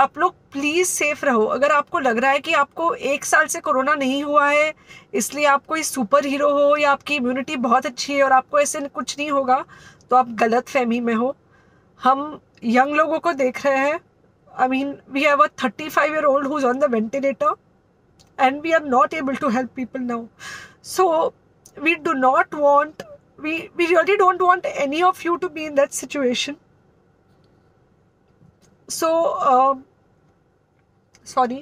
आप लोग please safe रहो अगर आपको लग रहा है कि आपको एक साल से कोरोना नहीं हुआ है इसलिए आप कोई सुपर हीरो हो या आपकी इम्यूनिटी बहुत अच्छी है और आपको ऐसे कुछ नहीं होगा तो आप गलत फहमी में हो हम यंग लोगों को देख रहे हैं I mean we have a thirty five year old who's on the ventilator and we are not able to help people now so we do not want we we really don't want any of you to be in that situation so uh, sorry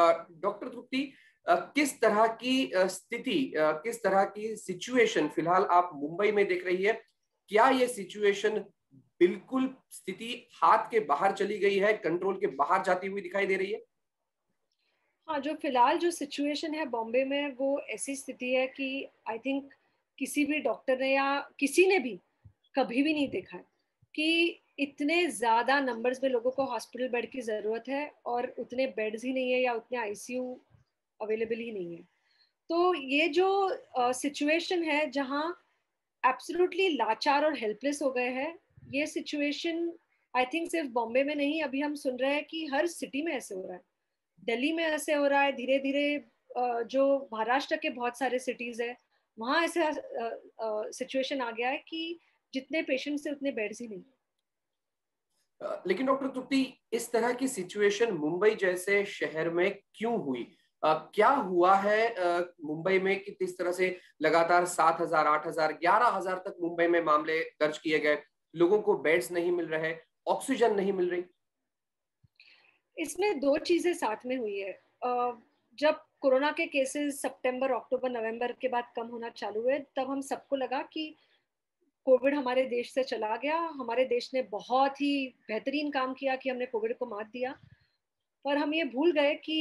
uh, dr doctor Uh, किस तरह की uh, स्थिति uh, किस तरह की situation फिलहाल आप मुंबई में देख रही है क्या ये सिचुएशन बिल्कुल स्थिति हाथ के बाहर चली गई है कंट्रोल के बाहर जाती हुई दिखाई दे रही है हाँ जो फिलहाल जो सिचुएशन है बॉम्बे में वो ऐसी स्थिति है कि आई थिंक किसी भी डॉक्टर ने या किसी ने भी कभी भी नहीं देखा है कि इतने ज़्यादा नंबर्स में लोगों को हॉस्पिटल बेड की ज़रूरत है और उतने बेड्स ही नहीं है या उतने आईसीयू अवेलेबल ही नहीं है तो ये जो सिचुएशन uh, है जहाँ एब्सोलूटली लाचार और हेल्पलेस हो गए हैं ये सिचुएशन आई थिंक सिर्फ बॉम्बे में नहीं अभी हम सुन रहे हैं कि हर सिटी में ऐसे हो रहा है दिल्ली में ऐसे हो रहा है धीरे धीरे जो महाराष्ट्र के बहुत सारे सिटीज़ है वहाँ ऐसा सिचुएशन आ गया है कि जितने पेशेंट्स है उतने बेड्स ही नहीं लेकिन डॉक्टर तुप्ती इस तरह की सिचुएशन मुंबई जैसे शहर में क्यों हुई आ, क्या हुआ है मुंबई में कि किस तरह से लगातार सात हजार आठ हजार ग्यारह हजार तक मुंबई में मामले दर्ज किए गए लोगों को बेड्स नहीं मिल रहे ऑक्सीजन नहीं मिल रही इसमें दो चीजें साथ में हुई है जब कोरोना के केसेस सितंबर अक्टूबर नवंबर के बाद कम होना चालू हुए तब हम सबको लगा कि कोविड हमारे देश से चला गया हमारे देश ने बहुत ही बेहतरीन काम किया कि हमने कोविड को मात दिया पर हम ये भूल गए कि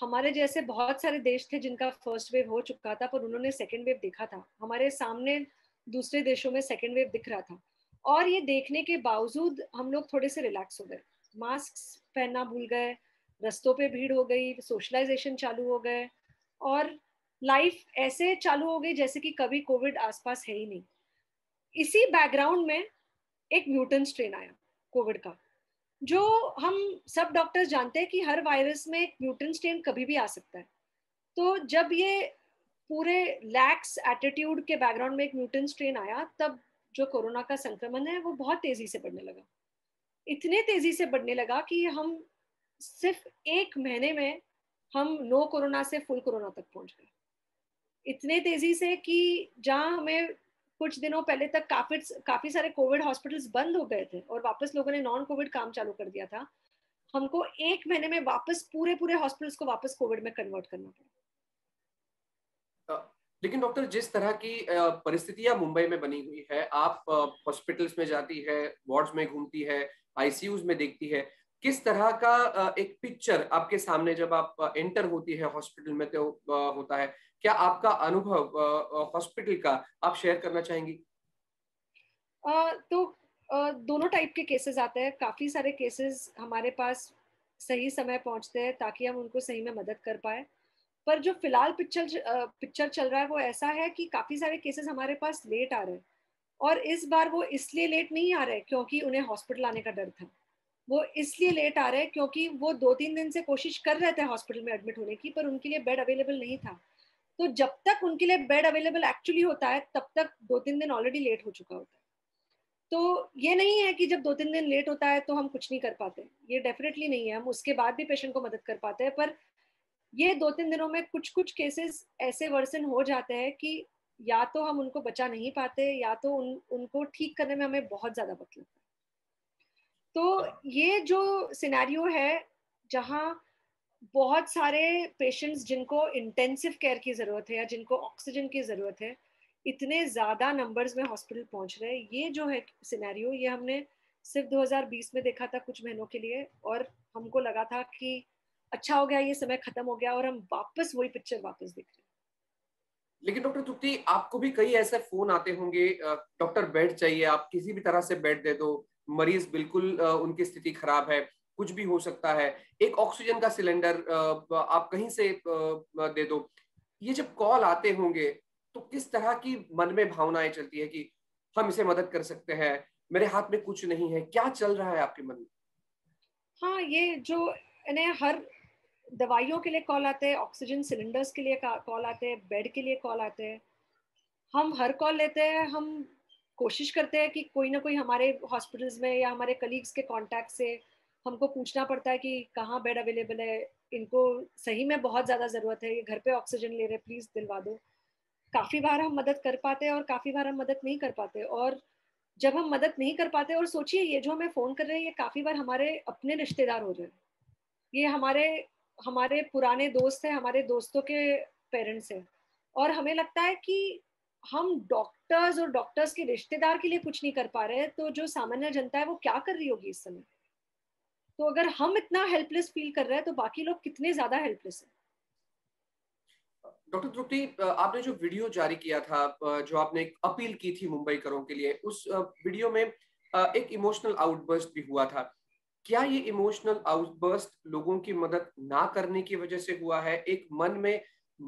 हमारे जैसे बहुत सारे देश थे जिनका फर्स्ट वेव हो चुका था पर उन्होंने सेकेंड वेव देखा था हमारे सामने दूसरे देशों में सेकेंड वेव दिख रहा था और ये देखने के बावजूद हम लोग थोड़े से रिलैक्स हो गए मास्क पहनना भूल गए रस्तों पे भीड़ हो गई सोशलाइजेशन चालू हो गए और लाइफ ऐसे चालू हो गई जैसे कि कभी कोविड आसपास है ही नहीं इसी बैकग्राउंड में एक म्यूटेंट स्ट्रेन आया कोविड का जो हम सब डॉक्टर्स जानते हैं कि हर वायरस में एक म्यूटेंट स्ट्रेन कभी भी आ सकता है तो जब ये पूरे लैक्स एटीट्यूड के बैकग्राउंड में एक म्यूटेंट स्ट्रेन आया तब जो कोरोना का संक्रमण है वो बहुत तेजी से बढ़ने लगा इतने तेजी से बढ़ने लगा कि हम सिर्फ एक महीने में हम नो कोरोना से फुल कोरोना तक पहुंच गए इतने तेजी से कि जहां हमें कुछ दिनों पहले तक काफी काफी सारे कोविड हॉस्पिटल्स बंद हो गए थे और वापस लोगों ने नॉन कोविड काम चालू कर दिया था हमको एक महीने में वापस पूरे पूरे हॉस्पिटल्स को वापस कोविड में कन्वर्ट करना पड़ा लेकिन डॉक्टर जिस तरह की परिस्थितियां मुंबई में बनी हुई है आप हॉस्पिटल्स में जाती है वार्ड्स में घूमती है आईसीयूज में देखती है किस तरह का एक पिक्चर आपके सामने जब आप एंटर होती है हॉस्पिटल में तो होता है क्या आपका अनुभव हॉस्पिटल का आप शेयर करना चाहेंगी आ, तो आ, दोनों टाइप के केसेस आते हैं काफ़ी सारे केसेस हमारे पास सही समय पहुंचते हैं ताकि हम उनको सही में मदद कर पाए पर जो फिलहाल पिक्चर पिक्चर चल रहा है वो ऐसा है कि काफ़ी सारे केसेस हमारे पास लेट आ रहे हैं और इस बार वो इसलिए लेट नहीं आ रहे क्योंकि उन्हें हॉस्पिटल आने का डर था वो इसलिए लेट आ रहे क्योंकि वो दो तीन दिन से कोशिश कर रहे थे हॉस्पिटल में एडमिट होने की पर उनके लिए बेड अवेलेबल नहीं था तो जब तक उनके लिए बेड अवेलेबल एक्चुअली होता है तब तक दो तीन दिन ऑलरेडी लेट हो चुका होता है तो ये नहीं है कि जब दो तीन दिन लेट होता है तो हम कुछ नहीं कर पाते ये डेफिनेटली नहीं है हम उसके बाद भी पेशेंट को मदद कर पाते हैं पर ये दो तीन दिनों में कुछ कुछ केसेस ऐसे वर्सन हो जाते हैं कि या तो हम उनको बचा नहीं पाते या तो उन उनको ठीक करने में हमें बहुत ज़्यादा वक्त लगता है तो ये जो सिनेरियो है जहाँ बहुत सारे पेशेंट्स जिनको इंटेंसिव केयर की ज़रूरत है या जिनको ऑक्सीजन की ज़रूरत है इतने ज़्यादा नंबर्स में हॉस्पिटल पहुंच रहे हैं ये जो है सिनेरियो ये हमने सिर्फ 2020 में देखा था कुछ महीनों के लिए और हमको लगा था कि अच्छा हो गया ये समय खत्म हो गया और हम वापस वही पिक्चर वापस देख रहे हैं लेकिन डॉक्टर तुप्ती आपको भी कई ऐसे फोन आते होंगे डॉक्टर बेड चाहिए आप किसी भी तरह से बेड दे दो मरीज बिल्कुल उनकी स्थिति खराब है कुछ भी हो सकता है एक ऑक्सीजन का सिलेंडर आप कहीं से दे दो ये जब कॉल आते होंगे तो किस तरह की मन में भावनाएं चलती है कि हम इसे मदद कर सकते हैं मेरे हाथ में कुछ नहीं है क्या चल रहा है आपके मन में हाँ ये जो इन्हें हर दवाइयों के लिए कॉल आते हैं ऑक्सीजन सिलेंडर्स के लिए कॉल आते हैं बेड के लिए कॉल आते हैं हम हर कॉल लेते हैं हम कोशिश करते हैं कि कोई ना कोई हमारे हॉस्पिटल्स में या हमारे कलीग्स के कॉन्टैक्ट से हमको पूछना पड़ता है कि कहाँ बेड अवेलेबल है इनको सही में बहुत ज़्यादा ज़रूरत है ये घर पे ऑक्सीजन ले रहे प्लीज़ दिलवा दो काफ़ी बार हम मदद कर पाते हैं और काफ़ी बार हम मदद नहीं कर पाते और जब हम मदद नहीं कर पाते और सोचिए ये जो हमें फ़ोन कर रहे हैं ये काफ़ी बार हमारे अपने रिश्तेदार हो रहे हैं ये हमारे हमारे पुराने दोस्त हैं हमारे दोस्तों के पेरेंट्स हैं और हमें लगता है कि हम डॉक्टर्स और डॉक्टर्स के रिश्तेदार के लिए कुछ नहीं कर पा रहे तो जो सामान्य जनता है वो क्या कर रही होगी इस समय तो अगर हम इतना हेल्पलेस फील कर रहे हैं तो बाकी लोग कितने ज्यादा हेल्पलेस हैं डॉक्टर द्रुप्ति आपने जो वीडियो जारी किया था जो आपने एक अपील की थी मुंबई करों के लिए उस वीडियो में एक इमोशनल आउटबर्स्ट भी हुआ था क्या ये इमोशनल आउटबर्स्ट लोगों की मदद ना करने की वजह से हुआ है एक मन में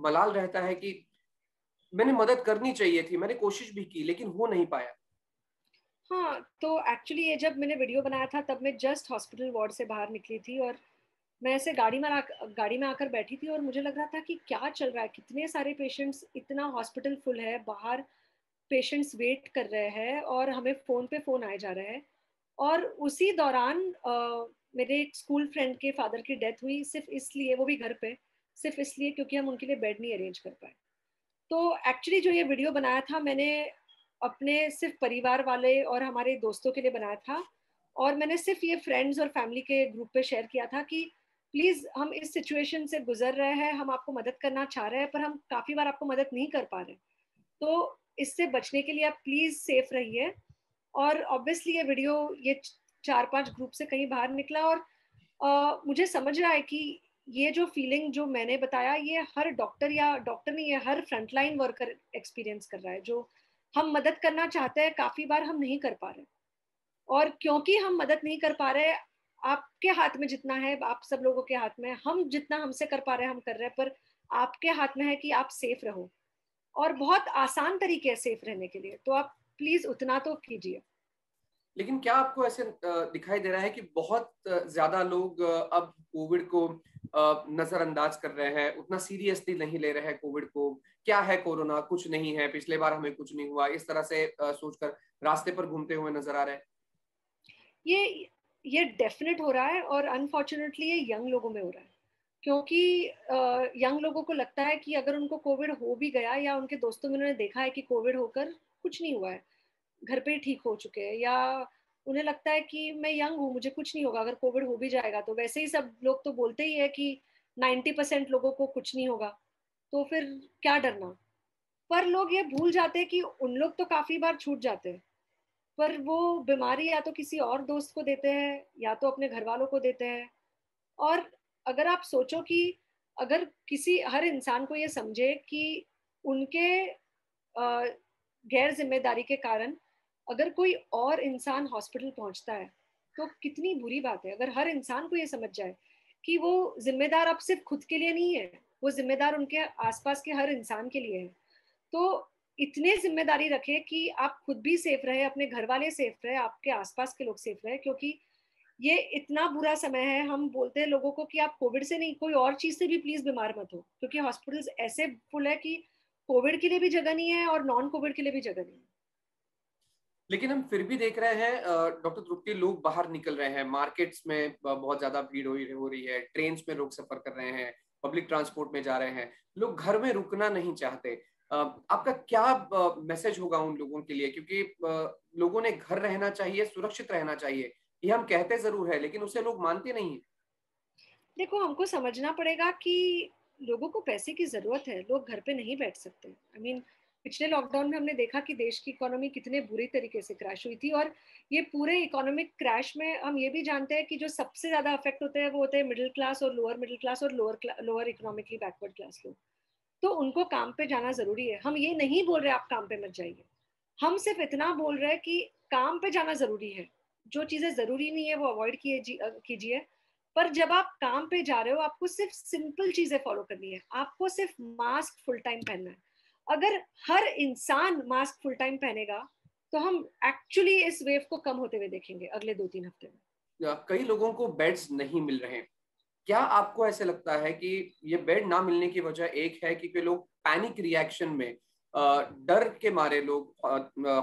मलाल रहता है कि मैंने मदद करनी चाहिए थी मैंने कोशिश भी की लेकिन हो नहीं पाया हाँ तो एक्चुअली ये जब मैंने वीडियो बनाया था तब मैं जस्ट हॉस्पिटल वार्ड से बाहर निकली थी और मैं ऐसे गाड़ी में गाड़ी में आकर बैठी थी और मुझे लग रहा था कि क्या चल रहा है कितने सारे पेशेंट्स इतना हॉस्पिटल फुल है बाहर पेशेंट्स वेट कर रहे हैं और हमें फ़ोन पे फ़ोन आए जा रहे हैं और उसी दौरान आ, मेरे एक स्कूल फ्रेंड के फादर की डेथ हुई सिर्फ इसलिए वो भी घर पे सिर्फ इसलिए क्योंकि हम उनके लिए बेड नहीं अरेंज कर पाए तो एक्चुअली जो ये वीडियो बनाया था मैंने अपने सिर्फ परिवार वाले और हमारे दोस्तों के लिए बनाया था और मैंने सिर्फ ये फ्रेंड्स और फैमिली के ग्रुप पे शेयर किया था कि प्लीज़ हम इस सिचुएशन से गुजर रहे हैं हम आपको मदद करना चाह रहे हैं पर हम काफ़ी बार आपको मदद नहीं कर पा रहे तो इससे बचने के लिए आप प्लीज़ सेफ रहिए और ऑब्वियसली ये वीडियो ये चार पांच ग्रुप से कहीं बाहर निकला और आ, मुझे समझ रहा है कि ये जो फीलिंग जो मैंने बताया ये हर डॉक्टर या डॉक्टर नहीं ये हर फ्रंटलाइन वर्कर एक्सपीरियंस कर रहा है जो हम मदद करना चाहते हैं काफ़ी बार हम नहीं कर पा रहे और क्योंकि हम मदद नहीं कर पा रहे आपके हाथ में जितना है आप सब लोगों के हाथ में हम जितना हमसे कर पा रहे हैं हम कर रहे हैं पर आपके हाथ में है कि आप सेफ रहो और बहुत आसान तरीके है सेफ रहने के लिए तो आप प्लीज उतना तो कीजिए लेकिन क्या आपको ऐसे दिखाई दे रहा है कि बहुत ज्यादा लोग अब कोविड को नजरअंदाज कर रहे हैं उतना सीरियसली नहीं ले रहे हैं कोविड को क्या है कोरोना कुछ नहीं है पिछले बार हमें कुछ नहीं हुआ इस तरह से सोचकर रास्ते पर घूमते हुए नजर आ रहे हैं ये ये डेफिनेट हो रहा है और अनफॉर्चुनेटली ये यंग लोगों में हो रहा है क्योंकि यंग लोगों को लगता है कि अगर उनको कोविड हो भी गया या उनके दोस्तों में उन्होंने देखा है कि कोविड होकर कुछ नहीं हुआ है घर पे ठीक हो चुके हैं या उन्हें लगता है कि मैं यंग हूँ मुझे कुछ नहीं होगा अगर कोविड हो भी जाएगा तो वैसे ही सब लोग तो बोलते ही है कि नाइन्टी परसेंट लोगों को कुछ नहीं होगा तो फिर क्या डरना पर लोग ये भूल जाते हैं कि उन लोग तो काफी बार छूट जाते हैं पर वो बीमारी या तो किसी और दोस्त को देते हैं या तो अपने घर वालों को देते हैं और अगर आप सोचो कि अगर किसी हर इंसान को ये समझे कि उनके गैर जिम्मेदारी के कारण अगर कोई और इंसान हॉस्पिटल पहुंचता है तो कितनी बुरी बात है अगर हर इंसान को ये समझ जाए कि वो जिम्मेदार अब सिर्फ खुद के लिए नहीं है वो जिम्मेदार उनके आसपास के हर इंसान के लिए है तो इतने जिम्मेदारी रखे कि आप खुद भी सेफ रहे अपने घर वाले सेफ रहे आपके आसपास के लोग सेफ रहे क्योंकि ये इतना बुरा समय है हम बोलते हैं लोगों को कि आप कोविड से नहीं कोई और चीज से भी प्लीज बीमार मत हो क्योंकि हॉस्पिटल्स ऐसे फुल है कि कोविड के लिए भी जगह नहीं है और नॉन कोविड के लिए भी जगह नहीं है लेकिन हम फिर भी देख रहे हैं डॉक्टर त्रुप्टी लोग बाहर निकल रहे हैं मार्केट्स में बहुत ज्यादा भीड़ हो रही है ट्रेन में लोग सफर कर रहे हैं पब्लिक ट्रांसपोर्ट में जा रहे हैं लोग घर में रुकना नहीं चाहते आपका क्या मैसेज होगा उन लोगों के लिए क्योंकि लोगों ने घर रहना चाहिए सुरक्षित रहना चाहिए ये हम कहते जरूर है लेकिन उसे लोग मानते नहीं है देखो हमको समझना पड़ेगा कि लोगों को पैसे की जरूरत है लोग घर पे नहीं बैठ सकते आई I मीन mean, पिछले लॉकडाउन में हमने देखा कि देश की इकोनॉमी कितने बुरी तरीके से क्रैश हुई थी और ये पूरे इकोनॉमिक क्रैश में हम ये भी जानते हैं कि जो सबसे ज़्यादा अफेक्ट होते हैं वो होते हैं मिडिल क्लास और लोअर मिडिल क्लास और lower lower economically backward class लोग तो उनको काम पे जाना ज़रूरी है हम ये नहीं बोल रहे आप काम पे मत जाइए हम सिर्फ इतना बोल रहे हैं कि काम पे जाना ज़रूरी है जो चीज़ें ज़रूरी नहीं है वो अवॉइड कीजिए पर जब आप काम पे जा रहे हो आपको सिर्फ सिंपल चीज़ें फॉलो करनी है आपको सिर्फ मास्क फुल टाइम पहनना है अगर हर इंसान मास्क फुल टाइम पहनेगा तो हम एक्चुअली इस वेव को कम होते हुए देखेंगे अगले दो तीन हफ्ते में कई लोगों को बेड्स नहीं मिल रहे क्या आपको ऐसे लगता है कि ये बेड ना मिलने की वजह एक है कि कोई लोग पैनिक रिएक्शन में डर के मारे लोग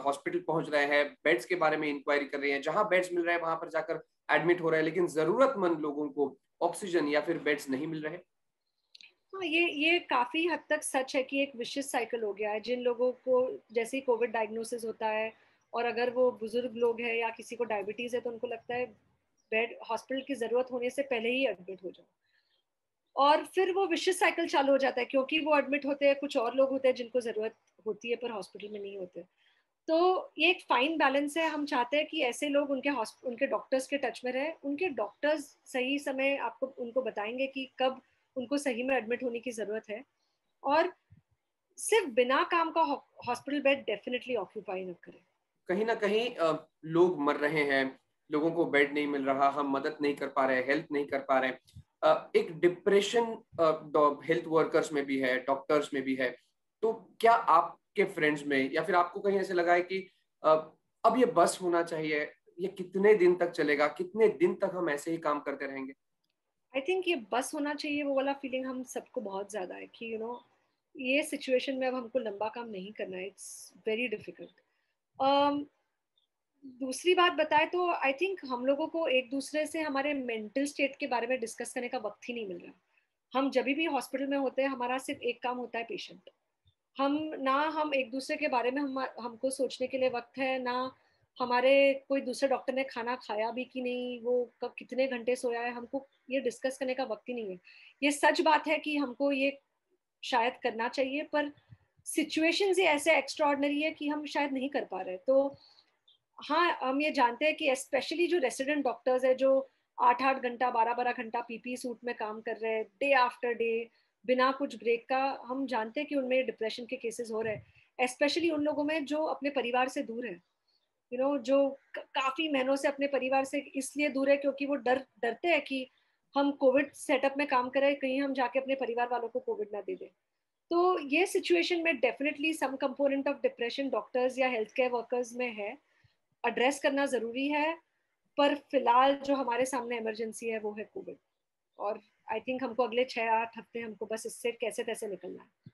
हॉस्पिटल पहुंच रहे हैं बेड्स के बारे में इंक्वायरी कर रहे हैं जहां बेड्स मिल रहे हैं वहां पर जाकर एडमिट हो रहे हैं लेकिन जरूरतमंद लोगों को ऑक्सीजन या फिर बेड्स नहीं मिल रहे हैं हाँ, ये ये काफ़ी हद तक सच है कि एक विशेष साइकिल हो गया है जिन लोगों को जैसे ही कोविड डायग्नोसिस होता है और अगर वो बुजुर्ग लोग हैं या किसी को डायबिटीज़ है तो उनको लगता है बेड हॉस्पिटल की ज़रूरत होने से पहले ही एडमिट हो जाओ और फिर वो विशेष साइकिल चालू हो जाता है क्योंकि वो एडमिट होते हैं कुछ और लोग होते हैं जिनको ज़रूरत होती है पर हॉस्पिटल में नहीं होते तो ये एक फ़ाइन बैलेंस है हम चाहते हैं कि ऐसे लोग उनके उनके डॉक्टर्स के टच में रहे उनके डॉक्टर्स सही समय आपको उनको बताएंगे कि कब उनको सही में एडमिट होने की ज़रूरत है और सिर्फ बिना काम का हॉस्पिटल बेड डेफिनेटली ऑक्यूपाई न करें कहीं ना कहीं लोग मर रहे हैं लोगों को बेड नहीं मिल रहा हम मदद नहीं कर पा रहे हेल्प नहीं कर पा रहे एक डिप्रेशन हेल्थ वर्कर्स में भी है डॉक्टर्स में भी है तो क्या आपके फ्रेंड्स में या फिर आपको कहीं ऐसे लगा है कि अब ये बस होना चाहिए ये कितने दिन तक चलेगा कितने दिन तक हम ऐसे ही काम करते रहेंगे आई थिंक ये बस होना चाहिए वो वाला फीलिंग हम सबको बहुत ज़्यादा है कि यू you नो know, ये सिचुएशन में अब हमको लंबा काम नहीं करना है इट्स वेरी डिफिकल्ट दूसरी बात बताए तो आई थिंक हम लोगों को एक दूसरे से हमारे मेंटल स्टेट के बारे में डिस्कस करने का वक्त ही नहीं मिल रहा हम जब भी हॉस्पिटल में होते हैं हमारा सिर्फ एक काम होता है पेशेंट हम ना हम एक दूसरे के बारे में हम हमको सोचने के लिए वक्त है ना हमारे कोई दूसरे डॉक्टर ने खाना खाया भी कि नहीं वो कब कितने घंटे सोया है हमको ये डिस्कस करने का वक्त ही नहीं है ये सच बात है कि हमको ये शायद करना चाहिए पर सिचुएशन ही ऐसे एक्स्ट्रॉर्डनरी है कि हम शायद नहीं कर पा रहे तो हाँ हम ये जानते हैं कि स्पेशली जो रेसिडेंट डॉक्टर्स है जो आठ आठ घंटा बारह बारह घंटा पीपी सूट में काम कर रहे हैं डे आफ्टर डे बिना कुछ ब्रेक का हम जानते हैं कि उनमें डिप्रेशन के केसेस हो रहे हैं स्पेशली उन लोगों में जो अपने परिवार से दूर हैं यू you नो know, जो काफी महीनों से अपने परिवार से इसलिए दूर है क्योंकि वो डर डरते हैं कि हम कोविड सेटअप में काम करें कहीं हम जाके अपने परिवार वालों को कोविड ना दे दें तो ये सिचुएशन में definitely some component of depression doctors या हेल्थ केयर वर्कर्स में है एड्रेस करना ज़रूरी है पर फिलहाल जो हमारे सामने इमरजेंसी है वो है कोविड और आई थिंक हमको अगले छः आठ हफ्ते हमको बस इससे कैसे तैसे निकलना है